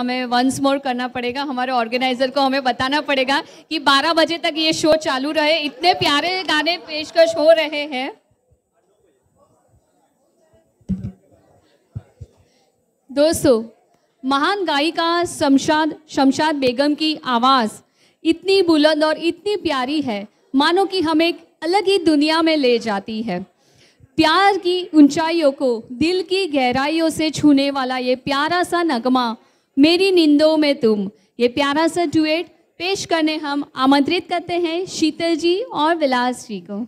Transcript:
हमें once more करना पड़ेगा हमारे ऑर्गेनाइजर को हमें बताना पड़ेगा कि 12 बजे तक ये शो चालू रहे इतने प्यारे गाने पेशकश हो रहे हैं दोस्तों महान गायिका शमशाद शमशाद बेगम की आवाज़ इतनी बुलंद और इतनी प्यारी है मानो कि हम एक अलग ही दुनिया में ले जाती है प्यार की ऊंचाइयों को दिल की गहराइयों से छूने वाला ये प्यारा सा नगमा मेरी निंदों में तुम ये प्यारा सा डुएट पेश करने हम आमंत्रित करते हैं शीतल जी और विलास जी को